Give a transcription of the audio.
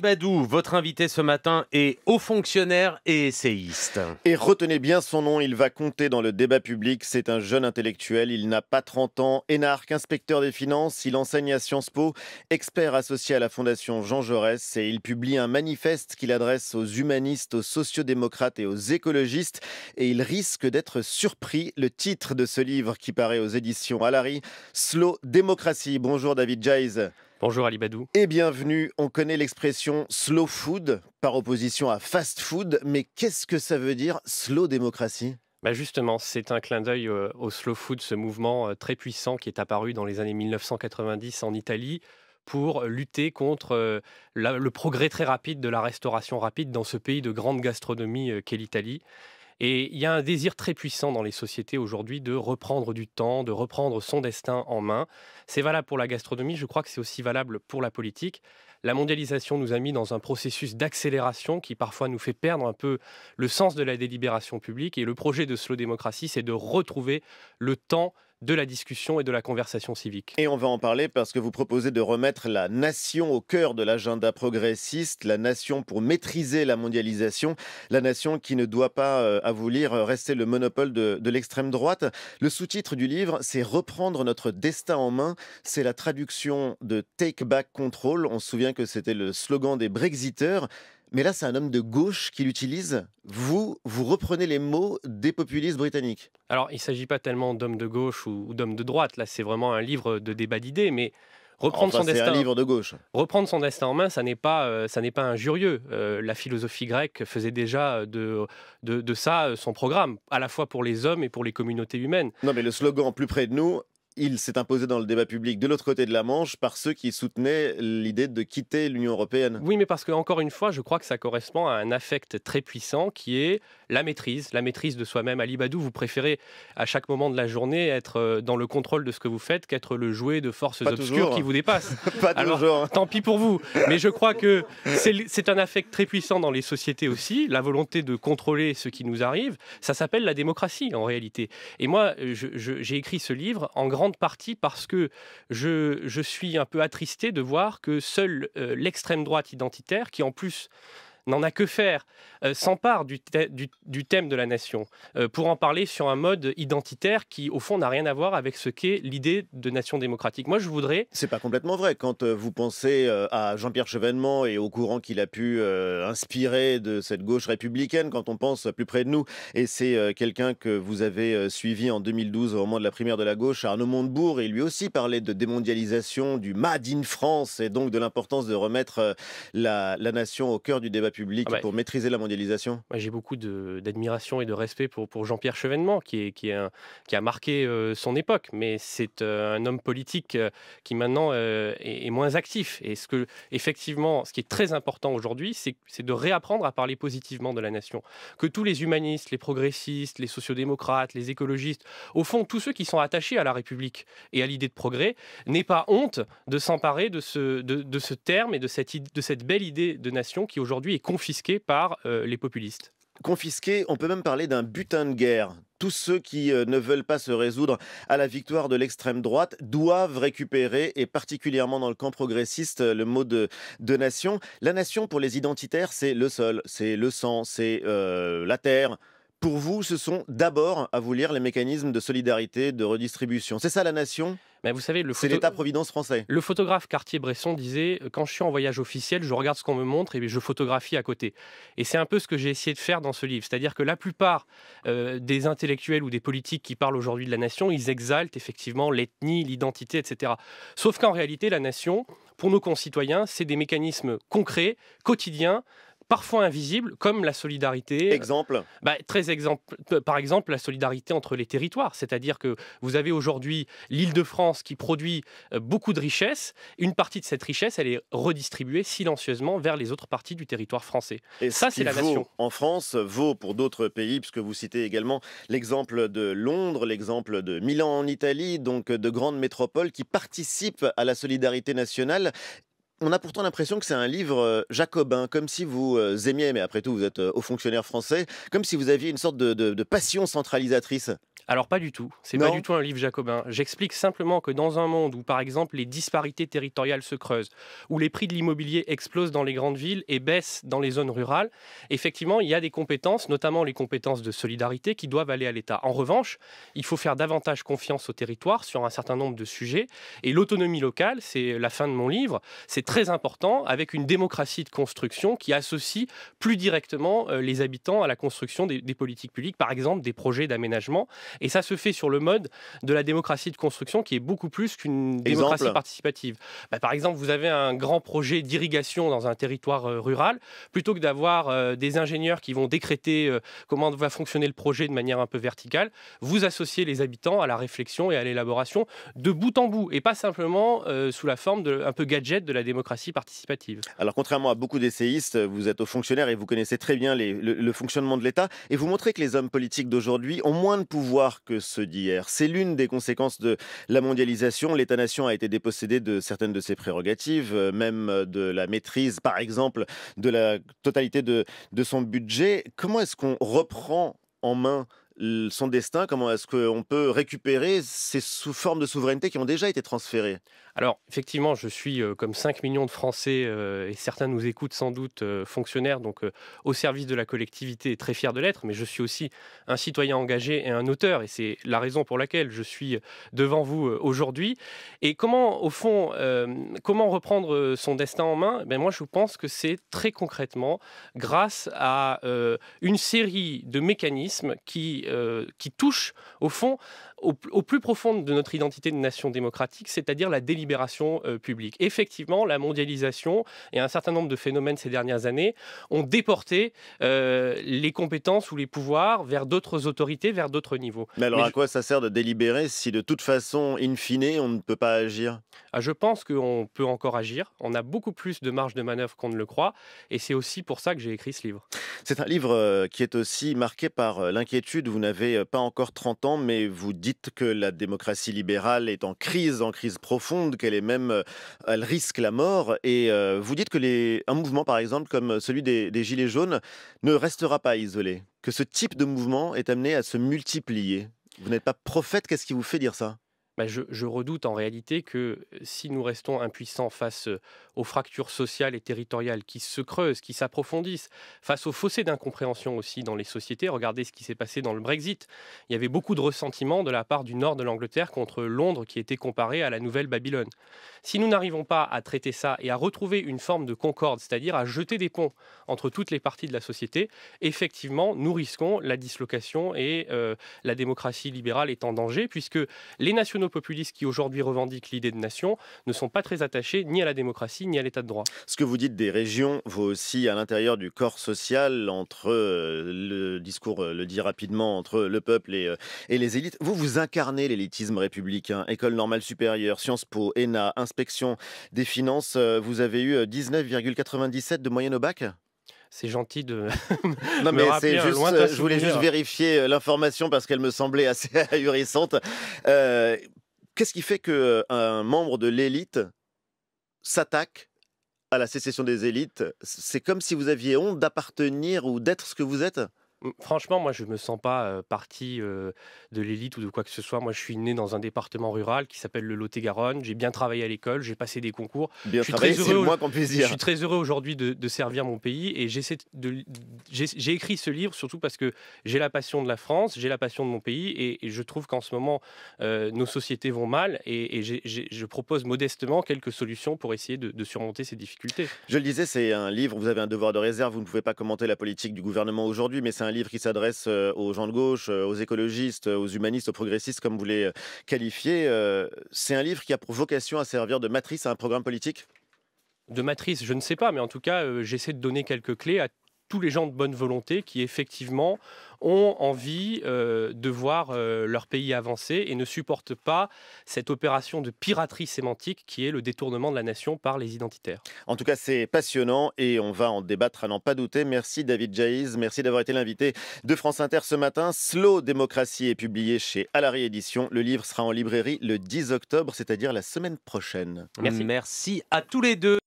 Badou, votre invité ce matin est haut fonctionnaire et essayiste. Et retenez bien son nom, il va compter dans le débat public. C'est un jeune intellectuel, il n'a pas 30 ans, énarque, inspecteur des finances, il enseigne à Sciences Po, expert associé à la Fondation Jean Jaurès et il publie un manifeste qu'il adresse aux humanistes, aux sociodémocrates et aux écologistes. Et il risque d'être surpris. Le titre de ce livre qui paraît aux éditions Alary, Slow Démocratie. Bonjour David Jays. Bonjour Ali Et bienvenue. On connaît l'expression slow food par opposition à fast food, mais qu'est-ce que ça veut dire slow démocratie bah justement, c'est un clin d'œil euh, au slow food, ce mouvement euh, très puissant qui est apparu dans les années 1990 en Italie pour lutter contre euh, le progrès très rapide de la restauration rapide dans ce pays de grande gastronomie qu'est l'Italie. Et il y a un désir très puissant dans les sociétés aujourd'hui de reprendre du temps, de reprendre son destin en main. C'est valable pour la gastronomie, je crois que c'est aussi valable pour la politique. La mondialisation nous a mis dans un processus d'accélération qui parfois nous fait perdre un peu le sens de la délibération publique. Et le projet de Slow Démocratie, c'est de retrouver le temps de la discussion et de la conversation civique. Et on va en parler parce que vous proposez de remettre la nation au cœur de l'agenda progressiste, la nation pour maîtriser la mondialisation, la nation qui ne doit pas, euh, à vous lire, rester le monopole de, l'extrême droite. Le sous-titre du livre, c'est Reprendre notre destin en main. C'est la traduction de Take Back Control. On se souvient que c'était le slogan des Brexiteurs. Mais là, c'est un homme de gauche qui l'utilise. Vous, vous reprenez les mots des populistes britanniques. Alors, il ne s'agit pas tellement d'homme de gauche ou, d'homme d'hommes de droite. Là, c'est vraiment un livre de débat d'idées, mais reprendre son destin. livre de gauche. Reprendre son destin en main, ça n'est pas, euh, ça n'est pas injurieux. Euh, la philosophie grecque faisait déjà de, de, de, ça euh, son programme, à la fois pour les hommes et pour les communautés humaines. Non, mais le slogan plus près de nous, il s'est imposé dans le débat public de l'autre côté de la Manche par ceux qui soutenaient l'idée de quitter l'Union européenne. Oui, mais parce que, encore une fois, je crois que ça correspond à un affect très puissant qui est la maîtrise, la maîtrise de soi-même. Ali Badou, vous préférez à chaque moment de la journée être euh, dans le contrôle de ce que vous faites qu'être le jouet de forces obscures qui vous dépassent. Pas toujours. Tant pis pour vous. Mais je crois que c'est un affect très puissant dans les sociétés aussi, la volonté de contrôler ce qui nous arrive. Ça s'appelle la démocratie en réalité. Et moi, j'ai écrit ce livre en grand partie parce que je, suis un peu attristé de voir que seule euh, l'extrême droite identitaire, qui en plus n'en a que faire, euh, s'empare du, thème de la nation euh, pour en parler sur un mode identitaire qui, au fond, n'a rien à voir avec ce qu'est l'idée de nation démocratique. Moi, je voudrais. C'est pas complètement vrai. Quand euh, vous pensez à Jean-Pierre Chevènement et au courant qu'il a pu inspirer de cette gauche républicaine, quand on pense plus près de nous, et c'est quelqu'un que vous avez suivi en 2012 au moment de la primaire de la gauche, Arnaud Montebourg, et lui aussi parlait de démondialisation, du mad in France, et donc de l'importance de remettre la, la nation au cœur du débat public ah bah, pour maîtriser la mondialisation bah, J'ai beaucoup d'admiration et de respect pour, pour Jean-Pierre Chevènement, qui, est, qui, est qui a marqué euh, son époque, mais c'est euh, un homme politique euh, qui maintenant est, moins actif. Et ce que, effectivement, ce qui est très important aujourd'hui, c'est de réapprendre à parler positivement de la nation. Que tous les humanistes, les progressistes, les sociodémocrates, les écologistes, au fond, tous ceux qui sont attachés à la République et à l'idée de progrès, n'aient pas honte de s'emparer de ce, de, de ce terme et de cette, de cette belle idée de nation qui aujourd'hui est confisqué par euh, les populistes confisqués, on peut même parler d'un butin de guerre. Tous ceux qui euh, ne veulent pas se résoudre à la victoire de l'extrême droite doivent récupérer, et particulièrement dans le camp progressiste, euh, le mot de, nation. La nation, pour les identitaires, c'est le sol, c'est le sang, c'est la terre. Pour vous, ce sont d'abord, à vous lire, les mécanismes de solidarité, de redistribution. C'est ça la nation mais bah, vous savez, le c'est l'État-providence français. Le photographe Cartier-Bresson disait euh, quand je suis en voyage officiel, je regarde ce qu'on me montre et je photographie à côté. Et c'est un peu ce que j'ai essayé de faire dans ce livre, c'est-à-dire que la plupart euh, des intellectuels ou des politiques qui parlent aujourd'hui de la nation, ils exaltent effectivement l'ethnie, l'identité, etc. Sauf qu'en réalité, la nation, pour nos concitoyens, c'est des mécanismes concrets, quotidiens, parfois invisibles, comme la solidarité. Euh, exemple bah, Très exemple. Euh, par exemple, la solidarité entre les territoires. C'est-à-dire que vous avez aujourd'hui l'île de France qui produit euh, beaucoup de richesses. Une partie de cette richesse, elle est redistribuée silencieusement vers les autres parties du territoire français. Et ça, c'est la vaut nation. En France, vaut pour d'autres pays, puisque vous citez également l'exemple de Londres, l'exemple de Milan en Italie, donc de grandes métropoles qui participent à la solidarité nationale on a pourtant l'impression que c'est un livre euh, jacobin, comme si vous euh, aimiez, mais après tout, vous êtes euh, haut fonctionnaire français, comme si vous aviez une sorte de, de passion centralisatrice alors pas du tout, c'est pas du tout un livre jacobin. J'explique simplement que dans un monde où par exemple les disparités territoriales se creusent, où les prix de l'immobilier explosent dans les grandes villes et baissent dans les zones rurales, effectivement il y a des compétences, notamment les compétences de solidarité, qui doivent aller à l'État. En revanche, il faut faire davantage confiance au territoire sur un certain nombre de sujets et l'autonomie locale, c'est la fin de mon livre, c'est très important avec une démocratie de construction qui associe plus directement euh, les habitants à la construction des politiques publiques, par exemple des projets d'aménagement et ça se fait sur le mode de la démocratie de construction qui est beaucoup plus qu'une démocratie participative. Bah, par exemple, vous avez un grand projet d'irrigation dans un territoire euh, rural. Plutôt que d'avoir euh, des ingénieurs qui vont décréter euh, comment va fonctionner le projet de manière un peu verticale, vous associez les habitants à la réflexion et à l'élaboration de bout en bout et pas simplement sous la forme de, un peu gadget de la démocratie participative. Alors, contrairement à beaucoup d'essayistes, vous êtes aux fonctionnaires et vous connaissez très bien le fonctionnement de l'État et vous montrez que les hommes politiques d'aujourd'hui ont moins de pouvoir que ce d'hier. C'est l'une des conséquences de la mondialisation. L'État-nation a été dépossédé de certaines de ses prérogatives, euh, même euh, de la maîtrise, par exemple, de la totalité de son budget. Comment est-ce qu'on reprend en main son destin Comment est-ce qu'on peut récupérer ces sous formes de souveraineté qui ont déjà été transférées Alors, effectivement, je suis comme 5 millions de Français, et certains nous écoutent sans doute, fonctionnaires, donc au service de la collectivité, très fier de l'être, mais je suis aussi un citoyen engagé et un auteur, et c'est la raison pour laquelle je suis devant vous aujourd'hui. Et comment, au fond, comment reprendre son destin en main ben, Moi, je pense que c'est très concrètement grâce à une série de mécanismes qui euh, qui touche au fond au, plus profond de notre identité de nation démocratique, c'est-à-dire la délibération euh, publique. Effectivement, la mondialisation et un certain nombre de phénomènes ces dernières années ont déporté euh, les compétences ou les pouvoirs vers d'autres autorités, vers d'autres niveaux. Mais alors à quoi ça sert de délibérer si de toute façon, in fine, on ne peut pas agir ah, Je pense qu'on peut encore agir. On a beaucoup plus de marge de manœuvre qu'on ne le croit. Et c'est aussi pour ça que j'ai écrit ce livre. C'est un livre euh, qui est aussi marqué par l'inquiétude. Vous n'avez pas encore 30 ans, mais vous dites dites que la démocratie libérale est en crise, en crise profonde, qu'elle est même, euh, elle risque la mort. Et euh, vous dites que un mouvement, par exemple, comme celui des Gilets jaunes, ne restera pas isolé, que ce type de mouvement est amené à se multiplier. Vous n'êtes pas prophète, qu'est-ce qui vous fait dire ça bah, je, redoute en réalité que si nous restons impuissants face aux fractures sociales et territoriales qui se creusent, qui s'approfondissent, face aux fossés d'incompréhension aussi dans les sociétés, regardez ce qui s'est passé dans le Brexit. Il y avait beaucoup de ressentiment de la part du nord de l'Angleterre contre Londres qui était comparé à la Nouvelle-Babylone. Si nous n'arrivons pas à traiter ça et à retrouver une forme de concorde, c'est-à-dire à jeter des ponts entre toutes les parties de la société, effectivement, nous risquons la dislocation et la démocratie libérale est en danger puisque les nationaux populistes qui aujourd'hui revendiquent l'idée de nation ne sont pas très attachés ni à la démocratie ni à l'état de droit. Ce que vous dites des régions vaut aussi à l'intérieur du corps social entre euh, le discours euh, le dit rapidement entre le peuple et, euh, et les élites. Vous vous incarnez l'élitisme républicain, école normale supérieure, Sciences Po, ENA, inspection des finances, vous avez eu 19,97 de moyenne au bac c'est gentil de. non, mais c'est euh, juste. Euh, je voulais juste vérifier euh, l'information parce qu'elle me semblait assez ahurissante. Qu'est-ce qui fait qu'un membre de l'élite s'attaque à la sécession des élites C'est comme si vous aviez honte d'appartenir ou d'être ce que vous êtes Franchement, moi, je me sens pas partie de l'élite ou de quoi que ce soit. Moi, je suis né dans un département rural qui s'appelle le Lot-et-Garonne. J'ai bien travaillé à l'école, j'ai passé des concours. Bien je suis très heureux, Je suis très heureux aujourd'hui de, servir mon pays et J'ai écrit ce livre surtout parce que j'ai la passion de la France, j'ai la passion de mon pays et, je trouve qu'en ce moment, nos sociétés vont mal et, je propose modestement quelques solutions pour essayer de, surmonter ces difficultés. Je le disais, c'est un livre. Vous avez un devoir de réserve. Vous ne pouvez pas commenter la politique du gouvernement aujourd'hui, mais c'est un un livre qui s'adresse euh, aux gens de gauche, euh, aux écologistes, euh, aux humanistes, aux progressistes, comme vous les qualifiez. C'est un livre qui a pour vocation à servir de matrice à un programme politique de matrice, je ne sais pas, mais en tout cas, j'essaie de donner quelques clés à tous les gens de bonne volonté qui effectivement ont envie euh, de voir euh, leur pays avancer et ne supportent pas cette opération de piraterie sémantique qui est le détournement de la nation par les identitaires. En tout cas, c'est passionnant et on va en débattre à n'en pas douter. Merci David Jaïz, merci d'avoir été l'invité de France Inter ce matin. Slow Démocratie est publié chez Alary Édition. Le livre sera en librairie le 10 octobre, c'est-à-dire la semaine prochaine. Merci à tous les deux.